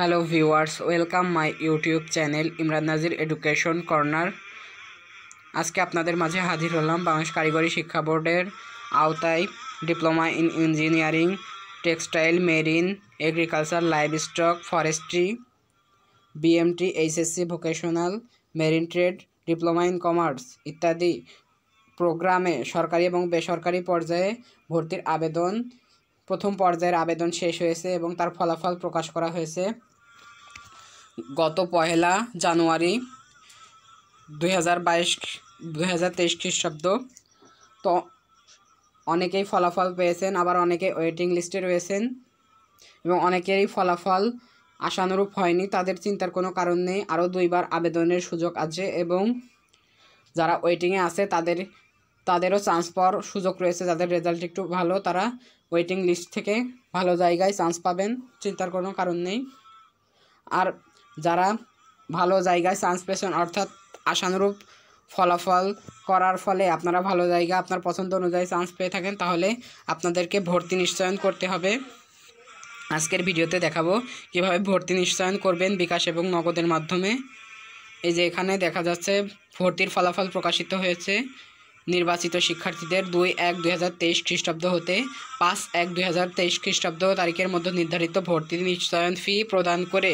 hello viewers welcome my YouTube channel Imran Nazir education corner আজকে আপনাদের মাঝে হাজির হলাম বাংলাদেশ কারিগরি শিক্ষা বোর্ডের আওতায় diploma in engineering textile marine agriculture livestock forestry BMT HSC vocational marine trade diploma in commerce ইত্যাদি প্রোগ্রামে সরকারি এবং বেসরকারি পর্যায়ে ভর্তির আবেদন প্রথম পর্যায়ের আবেদন শেষ হয়েছে এবং তার ফলাফল প্রকাশ করা হয়েছে গত পহেলা জানুয়ারি দুই হাজার বাইশ দুই হাজার তেইশ খ্রিস্টাব্দ তো অনেকেই ফলাফল পেয়েছেন আবার অনেকে ওয়েটিং লিস্টে রয়েছেন এবং অনেকেরই ফলাফল আশানুরূপ হয়নি তাদের চিন্তার কোনো কারণ নেই আরও দুইবার আবেদনের সুযোগ আছে এবং যারা ওয়েটিংয়ে আছে তাদের তাদেরও চান্স পাওয়ার সুযোগ রয়েছে যাদের রেজাল্ট একটু ভালো তারা ওয়েটিং লিস্ট থেকে ভালো জায়গায় চান্স পাবেন চিন্তার কোনো কারণ নেই আর যারা ভালো জায়গায় চান্স পেয়েছেন অর্থাৎ আশানুরূপ ফলাফল করার ফলে আপনারা ভালো জায়গা আপনার পছন্দ অনুযায়ী চান্স পেয়ে থাকেন তাহলে আপনাদেরকে ভর্তি নিশ্চয়ন করতে হবে আজকের ভিডিওতে দেখাবো কিভাবে ভর্তি নিশ্চয়ন করবেন বিকাশ এবং নগদের মাধ্যমে এই যে এখানে দেখা যাচ্ছে ভর্তির ফলাফল প্রকাশিত হয়েছে নির্বাচিত শিক্ষার্থীদের দুই এক দুই হাজার তেইশ খ্রিস্টাব্দ হতে পাঁচ এক দুই হাজার তেইশ খ্রিস্টাব্দ তারিখের মধ্যে নির্ধারিত ভর্তি নিশ্চয়ন ফি প্রদান করে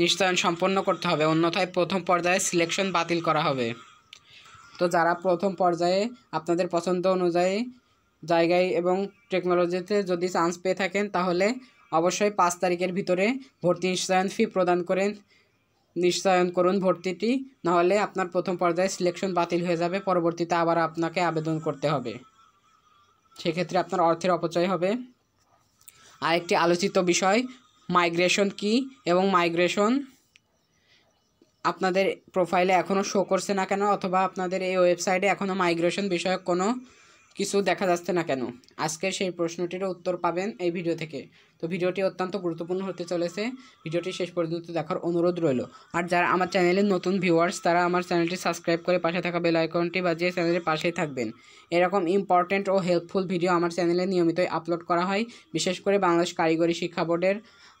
নিশ্চয়ন সম্পন্ন করতে হবে অন্যথায় প্রথম পর্যায়ে সিলেকশন বাতিল করা হবে তো যারা প্রথম পর্যায়ে আপনাদের পছন্দ অনুযায়ী জায়গায় এবং টেকনোলজিতে যদি চান্স পেয়ে থাকেন তাহলে অবশ্যই পাঁচ তারিখের ভিতরে ভর্তি নিশ্চয়ন ফি প্রদান করেন নিশ্চয়ন করুন ভর্তিটি নাহলে আপনার প্রথম পর্যায়ে সিলেকশন বাতিল হয়ে যাবে পরবর্তীতে আবার আপনাকে আবেদন করতে হবে সেক্ষেত্রে আপনার অর্থের অপচয় হবে আরেকটি আলোচিত বিষয় মাইগ্রেশন কি এবং মাইগ্রেশন আপনাদের প্রোফাইলে এখনও শো করছে না কেন অথবা আপনাদের এই ওয়েবসাইটে এখনও মাইগ্রেশন বিষয়ক কোনো কিছু দেখা যাচ্ছে না কেন আজকে সেই প্রশ্নটিরও উত্তর পাবেন এই ভিডিও থেকে তো ভিডিওটি অত্যন্ত গুরুত্বপূর্ণ হতে চলেছে ভিডিওটি শেষ পর্যন্ত দেখার অনুরোধ রইল আর যারা আমার চ্যানেলের নতুন ভিউয়ার্স তারা আমার চ্যানেলটি সাবস্ক্রাইব করে পাশে থাকা বেল আইকনটি বাজিয়ে চ্যানেলের পাশেই থাকবেন এরকম ইম্পর্ট্যান্ট ও হেল্পফুল ভিডিও আমার চ্যানেলে নিয়মিতই আপলোড করা হয় বিশেষ করে বাংলাদেশ কারিগরি শিক্ষা বোর্ডের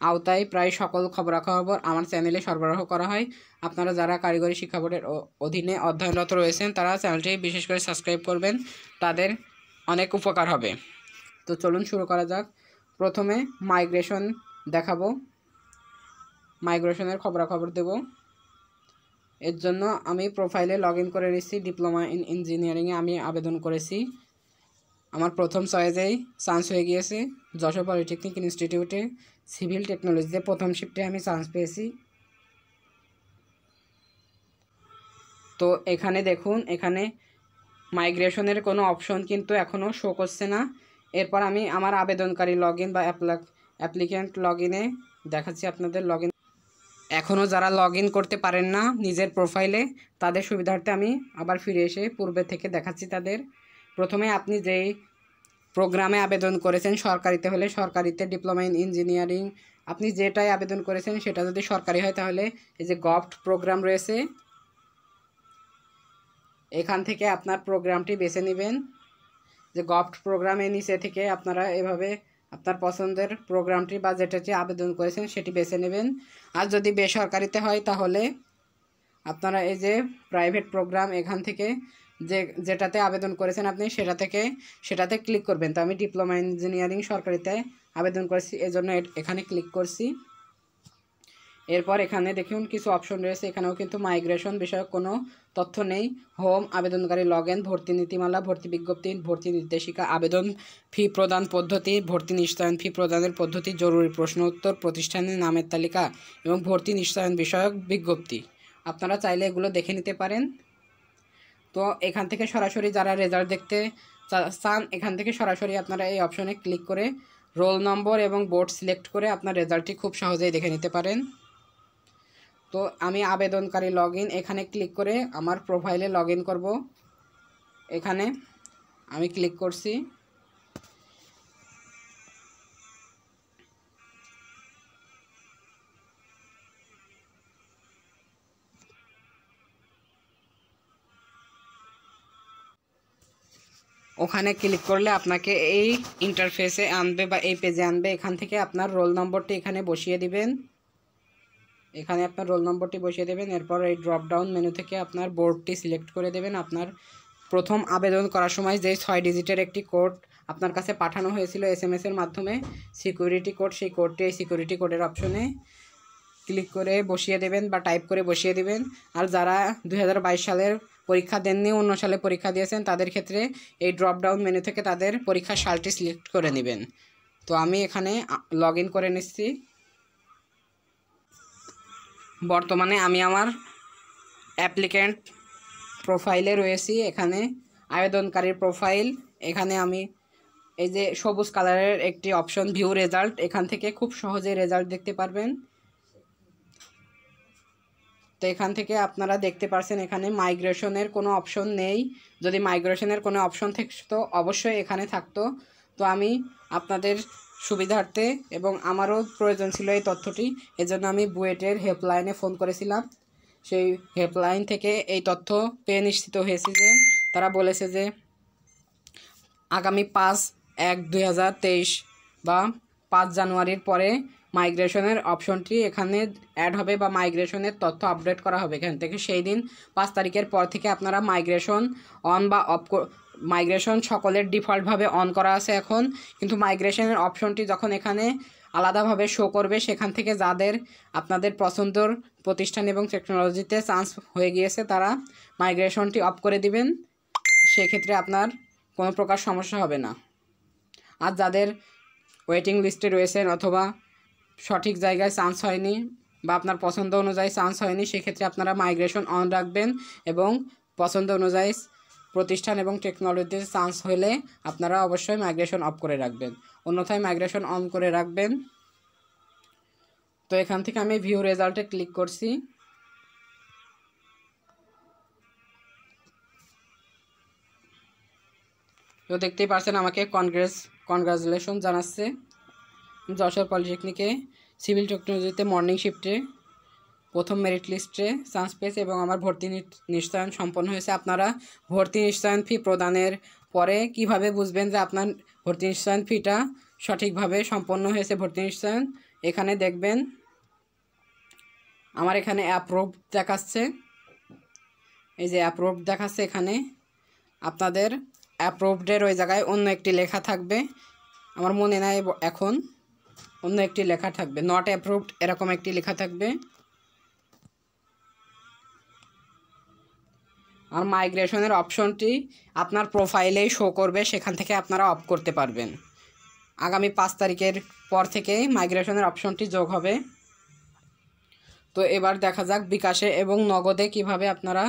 আওতায় প্রায় সকল খবরাখবর আমার চ্যানেলে সরবরাহ করা হয় আপনারা যারা কারিগরি শিক্ষা বোর্ডের অধীনে অধ্যয়নরত রয়েছেন তারা চ্যানেলটি বিশেষ করে সাবস্ক্রাইব করবেন তাদের অনেক উপকার হবে তো চলুন শুরু করা যাক প্রথমে মাইগ্রেশন দেখাবো মাইগ্রেশনের খবরাখবর দেব এর জন্য আমি প্রোফাইলে লগ করে নিচ্ছি ডিপ্লোমা ইন ইঞ্জিনিয়ারিংয়ে আমি আবেদন করেছি আমার প্রথম চয়েসেই চান্স হয়ে গিয়েছে যশোর পলিটেকনিক ইনস্টিটিউটে সিভিল টেকনোলজিতে প্রথম শিফটে আমি চান্স পেয়েছি তো এখানে দেখুন এখানে মাইগ্রেশনের কোনো অপশন কিন্তু এখনও শো করছে না এরপর আমি আমার আবেদনকারী লগ ইন বা অ্যাপ্লিক্যান্ট লগ ইনে দেখাচ্ছি আপনাদের লগ এখনও যারা লগ করতে পারেন না নিজের প্রোফাইলে তাদের সুবিধার্থে আমি আবার ফিরে এসে পূর্বে থেকে দেখাচ্ছি তাদের প্রথমে আপনি যে প্রোগ্রামে আবেদন করেছেন সরকারিতে হলে সরকারিতে ডিপ্লোমা ইন ইঞ্জিনিয়ারিং আপনি যেটাই আবেদন করেছেন সেটা যদি সরকারি হয় তাহলে এই যে গভট প্রোগ্রাম রয়েছে এখান থেকে আপনার প্রোগ্রামটি বেছে নেবেন যে গভট প্রোগ্রামের নিচে থেকে আপনারা এভাবে আপনার পছন্দের প্রোগ্রামটি বা যেটা যে আবেদন করেছেন সেটি বেছে নেবেন আর যদি বেসরকারিতে হয় তাহলে আপনারা এই যে প্রাইভেট প্রোগ্রাম এখান থেকে যে যেটাতে আবেদন করেছেন আপনি সেটা থেকে সেটাতে ক্লিক করবেন তো আমি ডিপ্লোমা ইঞ্জিনিয়ারিং সরকারিতে আবেদন করেছি এজন্য এখানে ক্লিক করছি এরপর এখানে দেখুন কিছু অপশন রয়েছে এখানেও কিন্তু মাইগ্রেশন বিষয়ক কোনো তথ্য নেই হোম আবেদনকারী লগ ইন ভর্তি নীতিমালা ভর্তি বিজ্ঞপ্তি ভর্তি নির্দেশিকা আবেদন ফি প্রদান পদ্ধতি ভর্তি নিশ্চয়ন ফি প্রদানের পদ্ধতি জরুরি প্রশ্ন উত্তর প্রতিষ্ঠানের নামের তালিকা এবং ভর্তি নিশ্চয়ন বিষয়ক বিজ্ঞপ্তি আপনারা চাইলে এগুলো দেখে নিতে পারেন তো এখান থেকে সরাসরি যারা রেজাল্ট দেখতে চান এখান থেকে সরাসরি আপনারা এই অপশনে ক্লিক করে রোল নম্বর এবং বোর্ড সিলেক্ট করে আপনার রেজাল্টটি খুব সহজেই দেখে নিতে পারেন তো আমি আবেদনকারী লগ এখানে ক্লিক করে আমার প্রোফাইলে লগ ইন এখানে আমি ক্লিক করছি ওখানে ক্লিক করলে আপনাকে এই ইন্টারফেসে আনবে বা এই পেজে আনবে এখান থেকে আপনার রোল নম্বরটি এখানে বসিয়ে দিবেন এখানে আপনার রোল নম্বরটি বসিয়ে দেবেন এরপর এই ড্রপডাউন মেনু থেকে আপনার বোর্ডটি সিলেক্ট করে দেবেন আপনার প্রথম আবেদন করার সময় যে ছয় ডিজিটের একটি কোড আপনার কাছে পাঠানো হয়েছিল এস এম এর মাধ্যমে সিকিউরিটি কোড সেই কোডটি এই সিকিউরিটি কোডের অপশনে ক্লিক করে বসিয়ে দেবেন বা টাইপ করে বসিয়ে দেবেন আর যারা দু সালের পরীক্ষা দেননি অন্য সালে পরীক্ষা দিয়েছেন তাদের ক্ষেত্রে এই ড্রপডাউন মেনু থেকে তাদের পরীক্ষার সালটি সিলেক্ট করে নেবেন তো আমি এখানে লগ করে নিচ্ছি বর্তমানে আমি আমার অ্যাপ্লিক্যান্ট প্রোফাইলে রয়েছি এখানে আবেদনকারীর প্রোফাইল এখানে আমি এই যে সবুজ কালারের একটি অপশন ভিউ রেজাল্ট এখান থেকে খুব সহজে রেজাল্ট দেখতে পারবেন তো এখান থেকে আপনারা দেখতে পারছেন এখানে মাইগ্রেশনের কোনো অপশন নেই যদি মাইগ্রেশনের কোনো অপশন থাকতো অবশ্যই এখানে থাকতো তো আমি আপনাদের সুবিধার্থে এবং আমারও প্রয়োজন ছিল এই তথ্যটি এজন্য আমি বুয়েটের হেল্পলাইনে ফোন করেছিলাম সেই হেল্পলাইন থেকে এই তথ্য পেয়ে নিশ্চিত হয়েছে যে তারা বলেছে যে আগামী পাঁচ এক দুই বা পাঁচ জানুয়ারির পরে মাইগ্রেশনের অপশনটি এখানে অ্যাড হবে বা মাইগ্রেশনের তথ্য আপডেট করা হবে এখান থেকে সেই দিন পাঁচ তারিখের পর থেকে আপনারা মাইগ্রেশন অন বা অফ মাইগ্রেশন সকলের ডিফল্টভাবে অন করা আছে এখন কিন্তু মাইগ্রেশনের অপশনটি যখন এখানে আলাদাভাবে শো করবে সেখান থেকে যাদের আপনাদের পছন্দর প্রতিষ্ঠান এবং টেকনোলজিতে চান্স হয়ে গিয়েছে তারা মাইগ্রেশনটি অফ করে দিবেন সেক্ষেত্রে আপনার কোনো প্রকার সমস্যা হবে না আর যাদের ওয়েটিং লিস্টে রয়েছেন অথবা সঠিক জায়গায় চান্স হয়নি বা আপনার পছন্দ অনুযায়ী চান্স হয়নি সেক্ষেত্রে আপনারা মাইগ্রেশন অন রাখবেন এবং পছন্দ অনুযায়ী প্রতিষ্ঠান এবং টেকনোলজির চান্স হলে আপনারা অবশ্যই মাইগ্রেশন অফ করে রাখবেন অন্যথায় মাইগ্রেশন অন করে রাখবেন তো এখান থেকে আমি ভিউ রেজাল্টে ক্লিক করছি তো দেখতেই পারছেন আমাকে কনগ্রেস কনগ্রাচুলেশন জানাচ্ছে যশোর পলিটেকনিকে সিভিল টেকনোলজিতে মর্নিং শিফটে প্রথম মেরিট লিস্টে চান্স পেয়েছে এবং আমার ভর্তি নিশ্চয়ন সম্পন্ন হয়েছে আপনারা ভর্তি নিশ্চয়ন ফি প্রদানের পরে কিভাবে বুঝবেন যে আপনার ভর্তি নিশ্চয়ন ফিটা সঠিকভাবে সম্পন্ন হয়েছে ভর্তি নিশ্চয়ন এখানে দেখবেন আমার এখানে অ্যাপ্রুভ দেখাচ্ছে এই যে অ্যাপ্রুভ দেখাচ্ছে এখানে আপনাদের অ্যাপ্রুভডের ওই জায়গায় অন্য একটি লেখা থাকবে আমার মনে নাই এখন অন্য একটি লেখা থাকবে নট অ্যাপ্রুভড এরকম একটি লেখা থাকবে আর মাইগ্রেশনের অপশনটি আপনার প্রোফাইলেই শো করবে সেখান থেকে আপনারা অফ করতে পারবেন আগামী পাঁচ তারিখের পর থেকে মাইগ্রেশনের অপশনটি যোগ হবে তো এবার দেখা যাক বিকাশে এবং নগদে কিভাবে আপনারা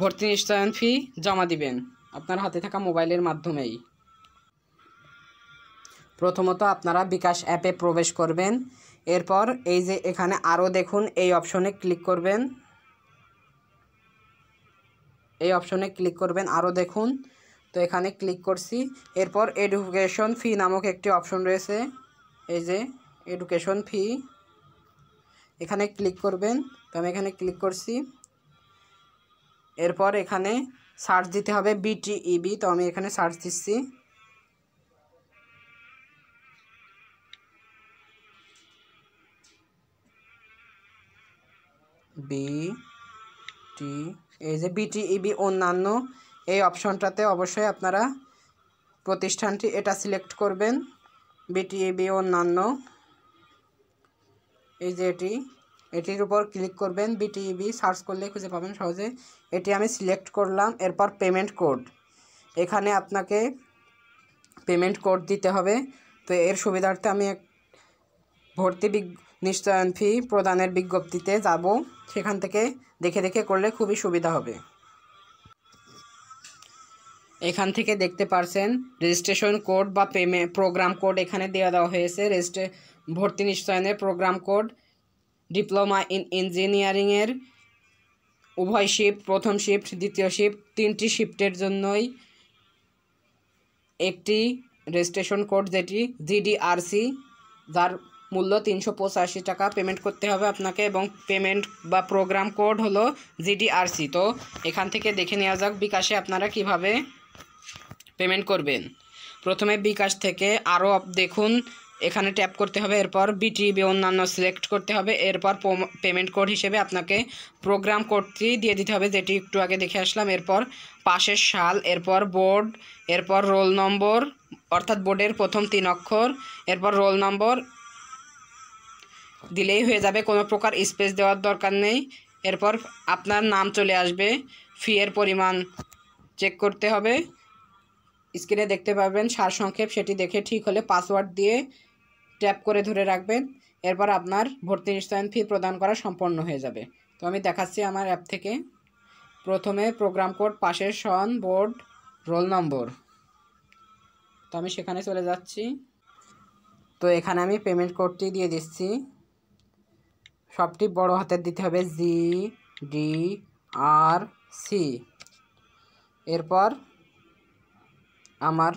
ভর্তি নিশ্চয়ন ফি জমা দিবেন আপনার হাতে থাকা মোবাইলের মাধ্যমেই প্রথমত আপনারা বিকাশ অ্যাপে প্রবেশ করবেন এরপর এই যে এখানে আরও দেখুন এই অপশনে ক্লিক করবেন এই অপশনে ক্লিক করবেন আরও দেখুন তো এখানে ক্লিক করছি এরপর এডুকেশন ফি নামক একটি অপশন রয়েছে এই যে এডুকেশন ফি এখানে ক্লিক করবেন তো আমি এখানে ক্লিক করছি এরপর এখানে সার্চ দিতে হবে বিটিইবি তো আমি এখানে সার্চ দিচ্ছি বি টি এই যে বিটিইবি e, অন্যান্য এই অপশনটাতে অবশ্যই আপনারা প্রতিষ্ঠানটি এটা সিলেক্ট করবেন বিটিইবি e, অন্যান্য এই যে এটি এটির উপর ক্লিক করবেন বিটিইবি e, সার্চ করলে খুঁজে পাবেন সহজে এটি আমি সিলেক্ট করলাম এরপর পেমেন্ট কোড এখানে আপনাকে পেমেন্ট কোড দিতে হবে তো এর সুবিধার্থে আমি ভর্তি বিজ্ঞ নিশ্চয়ন ফি প্রদানের বিজ্ঞপ্তিতে যাব সেখান থেকে দেখে দেখে করলে খুবই সুবিধা হবে এখান থেকে দেখতে পারছেন রেজিস্ট্রেশন কোড বা পেমে প্রোগ্রাম কোড এখানে দেওয়া দেওয়া হয়েছে রেজিস্ট্রে ভর্তি নিশ্চয়নের প্রোগ্রাম কোড ডিপ্লোমা ইন ইঞ্জিনিয়ারিংয়ের উভয় শিফট প্রথম শিফট দ্বিতীয় শিফট তিনটি শিফটের জন্যই একটি রেজিস্ট্রেশন কোড যেটি জিডিআরসি যার মূল্য তিনশো পঁচাশি টাকা পেমেন্ট করতে হবে আপনাকে এবং পেমেন্ট বা প্রোগ্রাম কোড হলো জিডিআরসি তো এখান থেকে দেখে নেওয়া যাক বিকাশে আপনারা কিভাবে পেমেন্ট করবেন প্রথমে বিকাশ থেকে আরও দেখুন এখানে ট্যাপ করতে হবে এরপর বিটিবি অন্যান্য সিলেক্ট করতে হবে এরপর পেমেন্ট কোড হিসেবে আপনাকে প্রোগ্রাম কোডটি দিয়ে দিতে হবে যেটি একটু আগে দেখে আসলাম এরপর পাশের সাল এরপর বোর্ড এরপর রোল নম্বর অর্থাৎ বোর্ডের প্রথম তিন অক্ষর এরপর রোল নম্বর দিলেই হয়ে যাবে কোনো প্রকার স্পেস দেওয়ার দরকার নেই এরপর আপনার নাম চলে আসবে ফি এর পরিমাণ চেক করতে হবে স্ক্রিনে দেখতে পাবেন সারসংক্ষেপ সেটি দেখে ঠিক হলে পাসওয়ার্ড দিয়ে ট্যাপ করে ধরে রাখবেন এরপর আপনার ভর্তি নিশ্চয়ন ফি প্রদান করা সম্পন্ন হয়ে যাবে তো আমি দেখাচ্ছি আমার অ্যাপ থেকে প্রথমে প্রোগ্রাম কোড পাশের সন বোর্ড রোল নম্বর তো আমি সেখানে চলে যাচ্ছি তো এখানে আমি পেমেন্ট কোডটি দিয়ে দিচ্ছি সবটি বড় হাতের দিতে হবে জি ডি আর সি এরপর আমার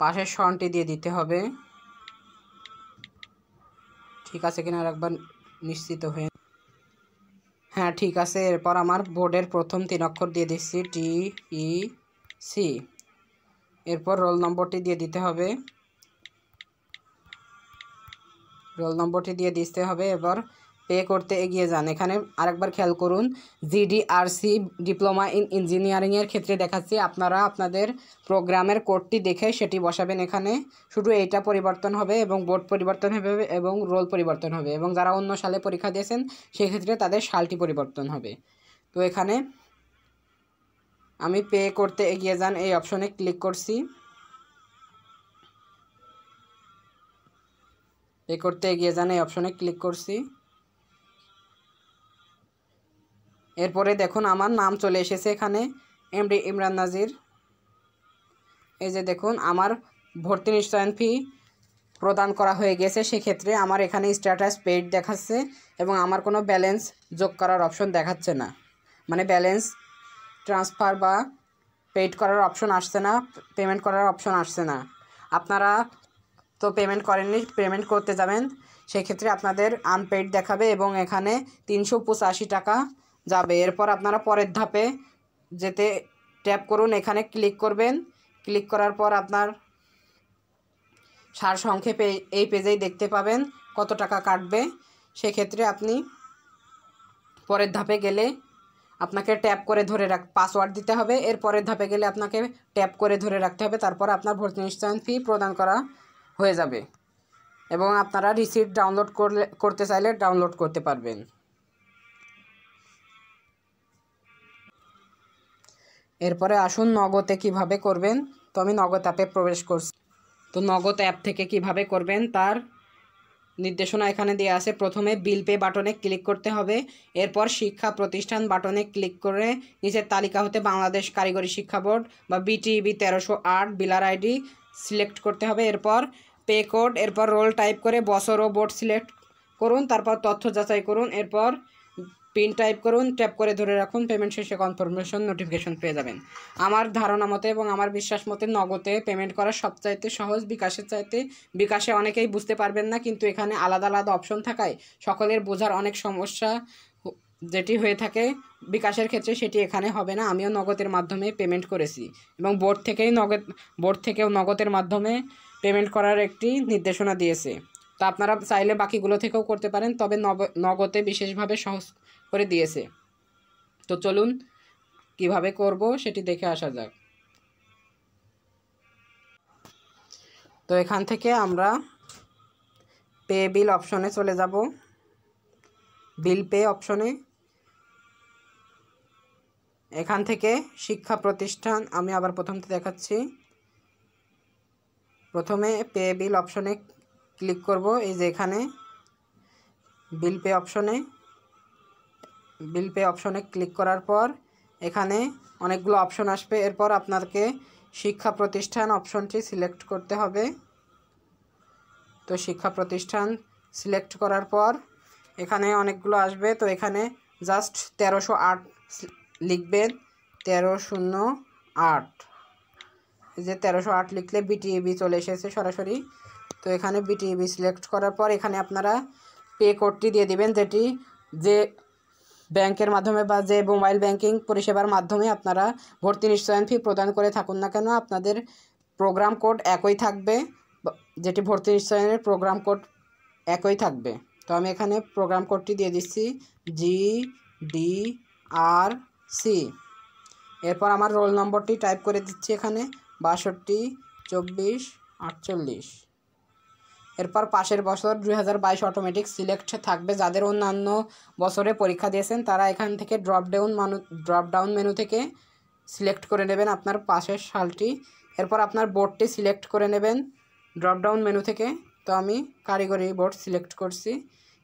পাশের সনটি দিয়ে দিতে হবে ঠিক আছে কিনা একবার নিশ্চিত হয়ে হ্যাঁ ঠিক আছে এরপর আমার বোর্ডের প্রথম তিন অক্ষর দিয়ে দিচ্ছি টি ই সি এরপর রোল নম্বরটি দিয়ে দিতে হবে রোল নম্বরটি দিয়ে দিতে হবে এবার পে করতে এগিয়ে যান এখানে আরেকবার খেয়াল করুন জিডিআরসি ডিপ্লোমা ইন ইঞ্জিনিয়ারিংয়ের ক্ষেত্রে দেখাচ্ছি আপনারা আপনাদের প্রোগ্রামের কোডটি দেখে সেটি বসাবেন এখানে শুধু এইটা পরিবর্তন হবে এবং বোর্ড পরিবর্তন হবে এবং রোল পরিবর্তন হবে এবং যারা অন্য সালে পরীক্ষা দিয়েছেন সেক্ষেত্রে তাদের সালটি পরিবর্তন হবে তো এখানে আমি পে করতে এগিয়ে যান এই অপশনে ক্লিক করছি এ করতে এগিয়ে যান এই অপশনে ক্লিক করছি এরপরে দেখুন আমার নাম চলে এসেছে এখানে এমডি ইমরান নাজির এই যে দেখুন আমার ভর্তি নিশ্চয়ন ফি প্রদান করা হয়ে গেছে সেক্ষেত্রে আমার এখানে স্ট্যাটাস পেইড দেখাচ্ছে এবং আমার কোনো ব্যালেন্স যোগ করার অপশন দেখাচ্ছে না মানে ব্যালেন্স ট্রান্সফার বা পেইড করার অপশন আসছে না পেমেন্ট করার অপশন আসছে না আপনারা তো পেমেন্ট করেননি পেমেন্ট করতে যাবেন সেক্ষেত্রে আপনাদের আনপেড দেখাবে এবং এখানে তিনশো টাকা যাবে এরপর আপনারা পরের ধাপে যেতে ট্যাপ করুন এখানে ক্লিক করবেন ক্লিক করার পর আপনার সার সংক্ষেপে এই পেজেই দেখতে পাবেন কত টাকা কাটবে সেক্ষেত্রে আপনি পরের ধাপে গেলে আপনাকে ট্যাপ করে ধরে রাখ পাসওয়ার্ড দিতে হবে এর পরের ধাপে গেলে আপনাকে ট্যাপ করে ধরে রাখতে হবে তারপর আপনার ভর্তি নিশ্চয়ন ফি প্রদান করা হয়ে যাবে এবং আপনারা রিসিপ্ট ডাউনলোড করলে করতে চাইলে ডাউনলোড করতে পারবেন এরপরে আসুন নগদে কিভাবে করবেন তো আমি নগদ অ্যাপে প্রবেশ করছি তো নগদ অ্যাপ থেকে কিভাবে করবেন তার নির্দেশনা এখানে দেওয়া আছে প্রথমে বিল পে বাটনে ক্লিক করতে হবে এরপর শিক্ষা প্রতিষ্ঠান বাটনে ক্লিক করে নিচের তালিকা হতে বাংলাদেশ কারিগরি শিক্ষা বোর্ড বা বিটিবি e তেরোশো আট বিলার আইডি সিলেক্ট করতে হবে এরপর পে কোড এরপর রোল টাইপ করে বছর ও বোর্ড সিলেক্ট করুন তারপর তথ্য যাচাই করুন এরপর পিন টাইপ করুন ট্যাপ করে ধরে রাখুন পেমেন্ট শেষে কনফার্মেশন নোটিফিকেশন পেয়ে যাবেন আমার ধারণা মতে এবং আমার বিশ্বাস মতে নগদে পেমেন্ট করা সবচাইতে সহজ বিকাশের চাইতে বিকাশে অনেকেই বুঝতে পারবেন না কিন্তু এখানে আলাদা আলাদা অপশন থাকায় সকলের বোঝার অনেক সমস্যা যেটি হয়ে থাকে বিকাশের ক্ষেত্রে সেটি এখানে হবে না আমিও নগদের মাধ্যমে পেমেন্ট করেছি এবং বোর্ড থেকেই নগদ বোর্ড থেকেও নগদের মাধ্যমে পেমেন্ট করার একটি নির্দেশনা দিয়েছে তো আপনারা চাইলে বাকিগুলো থেকেও করতে পারেন তবে নগদে বিশেষভাবে সহজ করে দিয়েছে তো চলুন কিভাবে করব সেটি দেখে আসা যাক তো এখান থেকে আমরা পে বিল অপশনে চলে যাব বিল পে অপশনে এখান থেকে শিক্ষা প্রতিষ্ঠান আমি আবার প্রথমতে দেখাচ্ছি প্রথমে পে বিল অপশনে ক্লিক করব এই যে এখানে বিল পে অপশনে বিল পে অপশনে ক্লিক করার পর এখানে অনেকগুলো অপশন আসবে এরপর আপনাকে শিক্ষা প্রতিষ্ঠান অপশনটি সিলেক্ট করতে হবে তো শিক্ষা প্রতিষ্ঠান সিলেক্ট করার পর এখানে অনেকগুলো আসবে তো এখানে জাস্ট তেরোশো আট লিখবেন তেরো শূন্য আট যে তেরোশো আট লিখলে বিটিএবি e চলে এসেছে সরাসরি তো এখানে বিটিএবি সিলেক্ট e করার পর এখানে আপনারা পে কোডটি দিয়ে দিবেন যেটি যে ব্যাংকের মাধ্যমে বা যে মোবাইল ব্যাংকিং পরিষেবার মাধ্যমে আপনারা ভর্তি নিশ্চয়ন ফি প্রদান করে থাকুন না কেন আপনাদের প্রোগ্রাম কোড একই থাকবে যেটি ভর্তি নিশ্চয়নের প্রোগ্রাম কোড একই থাকবে তো আমি এখানে প্রোগ্রাম কোডটি দিয়ে দিচ্ছি জি ডি আর সি এরপর আমার রোল নম্বরটি টাইপ করে দিচ্ছি এখানে বাষট্টি চব্বিশ আটচল্লিশ এরপর পাশের বছর দুই হাজার বাইশ অটোমেটিক সিলেক্ট থাকবে যাদের অন্যান্য বছরে পরীক্ষা দিয়েছেন তারা এখান থেকে dropdown down menu drop down menu থেকে সিলেক্ট করে নেবেন আপনার পাশের সালটি এরপর আপনার বোর্ডটি সিলেক্ট করে নেবেন ড্রপডাউন মেনু থেকে তো আমি কারিগরি বোর্ড সিলেক্ট করছি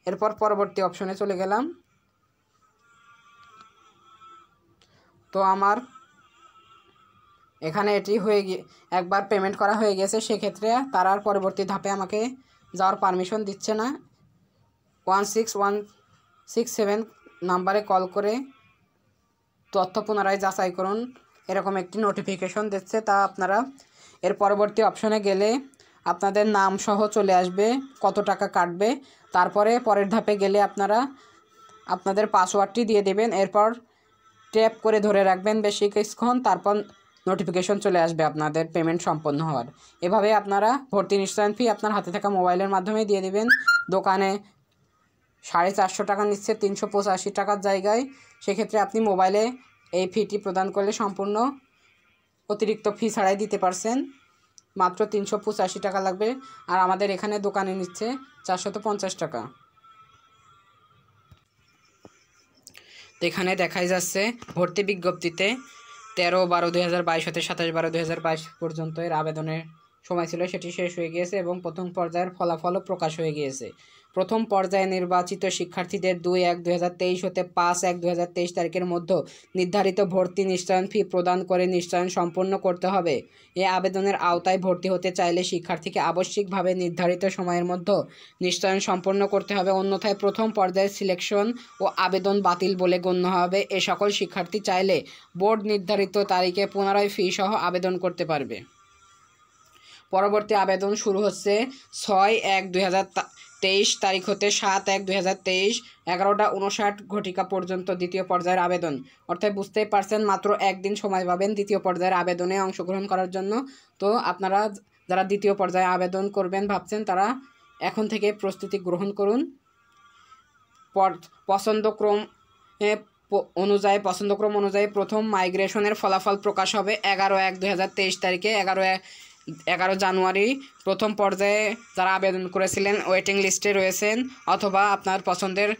এরপর পরবর্তী অপশনে চলে গেলাম তো আমার এখানে এটি হয়ে গিয়ে একবার পেমেন্ট করা হয়ে গেছে সেক্ষেত্রে তারা আর পরবর্তী ধাপে আমাকে যাওয়ার পারমিশন দিচ্ছে না one six one six seven নাম্বারে কল করে তথ্য পুনরায় যাচাই করুন এরকম একটি নোটিফিকেশন দিচ্ছে তা আপনারা এর পরবর্তী অপশনে গেলে আপনাদের নাম সহ চলে আসবে কত টাকা কাটবে তারপরে পরের ধাপে গেলে আপনারা আপনাদের পাসওয়ার্ডটি দিয়ে দেবেন এরপর ট্যাপ করে ধরে রাখবেন বেশি কিছুক্ষণ তারপর নোটিফিকেশন চলে আসবে আপনাদের পেমেন্ট সম্পন্ন হওয়ার এভাবে আপনারা ভর্তি নিশ্চয়ন ফি আপনার হাতে থাকা মোবাইলের মাধ্যমেই দিয়ে দেবেন দোকানে সাড়ে চারশো টাকা নিচ্ছে তিনশো পঁচাশি টাকার জায়গায় সেক্ষেত্রে আপনি মোবাইলে এই ফিটি প্রদান করলে সম্পূর্ণ অতিরিক্ত ফি ছাড়াই দিতে পারছেন মাত্র তিনশো পঁচাশি টাকা লাগবে আর আমাদের এখানে দোকানে নিচ্ছে চারশত পঞ্চাশ টাকা তো এখানে দেখাই যাচ্ছে ভর্তি বিজ্ঞপ্তিতে তেরো বারো দুই হাজার বাইশ হতে সাতাশ বারো দুই হাজার বাইশ পর্যন্ত এর আবেদনের সময় ছিল সেটি শেষ হয়ে গিয়েছে এবং প্রথম পর্যায়ের ফলাফলও প্রকাশ হয়ে গিয়েছে প্রথম পর্যায়ে নির্বাচিত শিক্ষার্থীদের দুই এক দু হতে পাঁচ এক দু তারিখের মধ্যে নির্ধারিত ভর্তি নিশ্চয়ন ফি প্রদান করে নিশ্চয়ন সম্পন্ন করতে হবে এ আবেদনের আওতায় ভর্তি হতে চাইলে শিক্ষার্থীকে আবশ্যিকভাবে নির্ধারিত সময়ের মধ্যে নিশ্চয়ন সম্পন্ন করতে হবে অন্যথায় প্রথম পর্যায়ে সিলেকশন ও আবেদন বাতিল বলে গণ্য হবে এ সকল শিক্ষার্থী চাইলে বোর্ড নির্ধারিত তারিখে পুনরায় ফি সহ আবেদন করতে পারবে পরবর্তী আবেদন শুরু হচ্ছে ছয় এক দুই তেইশ তারিখ হতে সাত এক দুই হাজার তেইশ এগারোটা উনষাট ঘটিকা পর্যন্ত দ্বিতীয় পর্যায়ের আবেদন অর্থাৎ বুঝতেই পারছেন মাত্র একদিন সময় পাবেন দ্বিতীয় পর্যায়ের আবেদনে অংশগ্রহণ করার জন্য তো আপনারা যারা দ্বিতীয় পর্যায়ে আবেদন করবেন ভাবছেন তারা এখন থেকে প্রস্তুতি গ্রহণ করুন পছন্দক্রম অনুযায়ী পছন্দক্রম অনুযায়ী প্রথম মাইগ্রেশনের ফলাফল প্রকাশ হবে এগারো এক তেইশ তারিখে এগারো এক এগারো জানুয়ারি প্রথম পর্যায়ে যারা আবেদন করেছিলেন ওয়েটিং লিস্টে রয়েছেন অথবা আপনার পছন্দের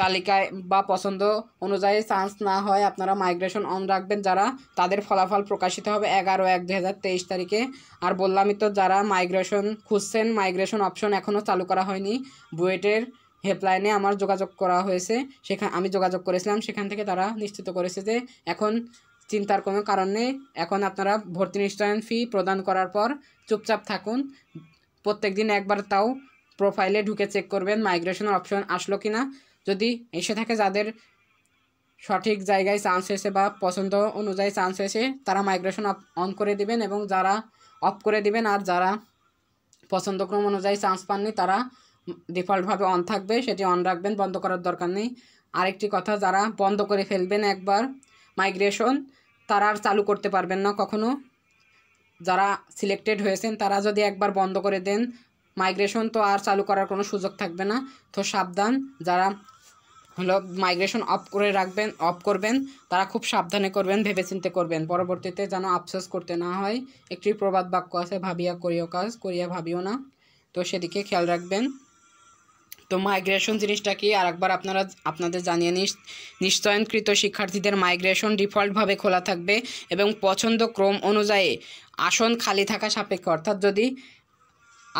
তালিকায় বা পছন্দ অনুযায়ী চান্স না হয় আপনারা মাইগ্রেশন অন রাখবেন যারা তাদের ফলাফল প্রকাশিত হবে এগারো এক দু হাজার তেইশ তারিখে আর বললামই তো যারা মাইগ্রেশন খুঁজছেন মাইগ্রেশন অপশন এখনও চালু করা হয়নি বুয়েটের হেল্পলাইনে আমার যোগাযোগ করা হয়েছে সেখানে আমি যোগাযোগ করেছিলাম সেখান থেকে তারা নিশ্চিত করেছে যে এখন চিন্তার কোনো কারণ নেই এখন আপনারা ভর্তি নিশ্চয়ন ফি প্রদান করার পর চুপচাপ থাকুন প্রত্যেক দিন একবার তাও প্রোফাইলে ঢুকে চেক করবেন মাইগ্রেশন অপশন আসলো কি না যদি এসে থাকে যাদের সঠিক জায়গায় চান্স হয়েছে বা পছন্দ অনুযায়ী চান্স হয়েছে তারা মাইগ্রেশন অন করে দিবেন এবং যারা অফ করে দিবেন আর যারা পছন্দক্রম অনুযায়ী চান্স পাননি তারা ডিফল্টভাবে অন থাকবে সেটি অন রাখবেন বন্ধ করার দরকার নেই আরেকটি কথা যারা বন্ধ করে ফেলবেন একবার মাইগ্রেশন তারা আর চালু করতে পারবেন না কখনো যারা সিলেক্টেড হয়েছেন তারা যদি একবার বন্ধ করে দেন মাইগ্রেশন তো আর চালু করার কোনো সুযোগ থাকবে না তো সাবধান যারা হলো মাইগ্রেশন অফ করে রাখবেন অফ করবেন তারা খুব সাবধানে করবেন ভেবেচিন্তে করবেন পরবর্তীতে যেন আফসোস করতে না হয় একটি প্রবাদ বাক্য আছে ভাবিয়া করিও কাজ করিয়া ভাবিও না তো সেদিকে খেয়াল রাখবেন তো মাইগ্রেশন জিনিসটা কি আরেকবার আপনারা আপনাদের জানিয়ে নিশ্চয়নকৃত শিক্ষার্থীদের মাইগ্রেশন ডিফল্টভাবে খোলা থাকবে এবং পছন্দ ক্রম অনুযায়ী আসন খালি থাকা সাপেক্ষে অর্থাৎ যদি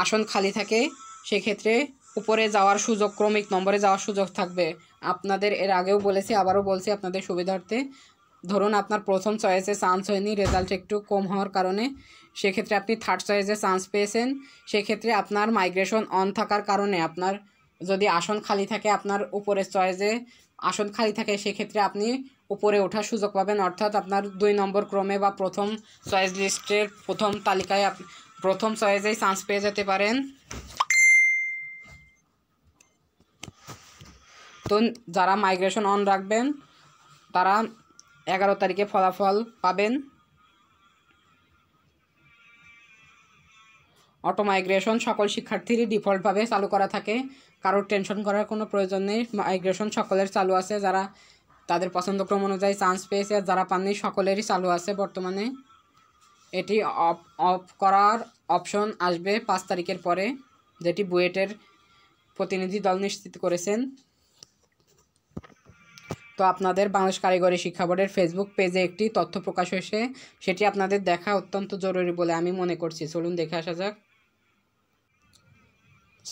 আসন খালি থাকে সেক্ষেত্রে উপরে যাওয়ার সুযোগ ক্রমিক নম্বরে যাওয়ার সুযোগ থাকবে আপনাদের এর আগেও বলেছি আবারও বলছি আপনাদের সুবিধার্থে ধরুন আপনার প্রথম চয়েসে চান্স হয়নি রেজাল্ট একটু কম হওয়ার কারণে সেক্ষেত্রে আপনি থার্ড চয়েসে চান্স পেয়েছেন সেক্ষেত্রে আপনার মাইগ্রেশন অন থাকার কারণে আপনার যদি আসন খালি থাকে আপনার উপরের চয়েসে আসন খালি থাকে সেক্ষেত্রে আপনি উপরে ওঠার সুযোগ পাবেন অর্থাৎ আপনার দুই নম্বর ক্রমে বা প্রথম চয়েস লিস্টের প্রথম তালিকায় প্রথম চয়েসেই চান্স পেয়ে যেতে পারেন তো যারা মাইগ্রেশন অন রাখবেন তারা এগারো তারিখে ফলাফল পাবেন অটো মাইগ্রেশন সকল শিক্ষার্থীরই ডিফল্টভাবে চালু করা থাকে কারোর টেনশন করার কোনো প্রয়োজন নেই মাইগ্রেশন সকলের চালু আছে যারা তাদের ক্রম অনুযায়ী চান্স পেয়েছে যারা পাননি সকলেরই চালু আছে বর্তমানে এটি অফ অফ করার অপশন আসবে পাঁচ তারিখের পরে যেটি বুয়েটের প্রতিনিধি দল নিশ্চিত করেছেন তো আপনাদের বাংলাদেশ কারিগরি শিক্ষা বোর্ডের ফেসবুক পেজে একটি তথ্য প্রকাশ হয়েছে সেটি আপনাদের দেখা অত্যন্ত জরুরি বলে আমি মনে করছি চলুন দেখে আসা যাক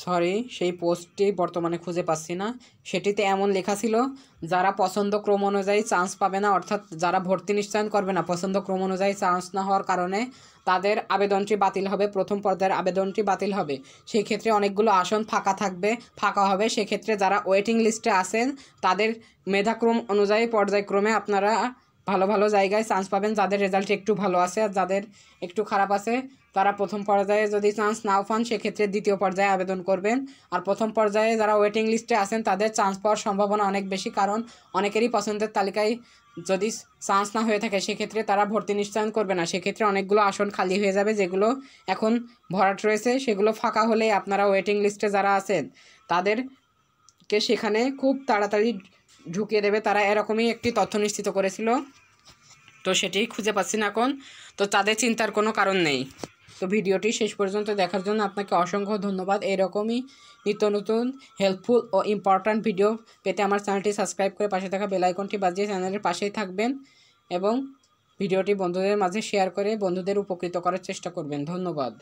সরি সেই পোস্টটি বর্তমানে খুঁজে পাচ্ছি না সেটিতে এমন লেখা ছিল যারা পছন্দ ক্রম অনুযায়ী চান্স পাবে না অর্থাৎ যারা ভর্তি নিশ্চয়ন করবে না পছন্দ ক্রম অনুযায়ী চান্স না হওয়ার কারণে তাদের আবেদনটি বাতিল হবে প্রথম পর্যায়ের আবেদনটি বাতিল হবে সেই ক্ষেত্রে অনেকগুলো আসন ফাঁকা থাকবে ফাঁকা হবে সেক্ষেত্রে যারা ওয়েটিং লিস্টে আছেন তাদের মেধাক্রম অনুযায়ী পর্যায়ক্রমে আপনারা ভালো ভালো জায়গায় চান্স পাবেন যাদের রেজাল্ট একটু ভালো আছে আর যাদের একটু খারাপ আছে তারা প্রথম পর্যায়ে যদি চান্স নাও পান সেক্ষেত্রে দ্বিতীয় পর্যায়ে আবেদন করবেন আর প্রথম পর্যায়ে যারা ওয়েটিং লিস্টে আছেন তাদের চান্স পাওয়ার সম্ভাবনা অনেক বেশি কারণ অনেকেরই পছন্দের তালিকায় যদি চান্স না হয়ে থাকে সেক্ষেত্রে তারা ভর্তি নিশ্চয়ন করবে না সেক্ষেত্রে অনেকগুলো আসন খালি হয়ে যাবে যেগুলো এখন ভরাট রয়েছে সেগুলো ফাঁকা হলে আপনারা ওয়েটিং লিস্টে যারা আছেন তাদেরকে সেখানে খুব তাড়াতাড়ি ঢুকিয়ে দেবে তারা এরকমই একটি তথ্য নিশ্চিত করেছিল তো সেটি খুঁজে পাচ্ছি না এখন তো তাদের চিন্তার কোনো কারণ নেই তো ভিডিওটি শেষ পর্যন্ত দেখার জন্য আপনাকে অসংখ্য ধন্যবাদ এরকমই নিত্য নতুন হেল্পফুল ও ইম্পর্ট্যান্ট ভিডিও পেতে আমার চ্যানেলটি সাবস্ক্রাইব করে পাশে থাকা বেলাইকনটি বাজিয়ে চ্যানেলের পাশেই থাকবেন এবং ভিডিওটি বন্ধুদের মাঝে শেয়ার করে বন্ধুদের উপকৃত করার চেষ্টা করবেন ধন্যবাদ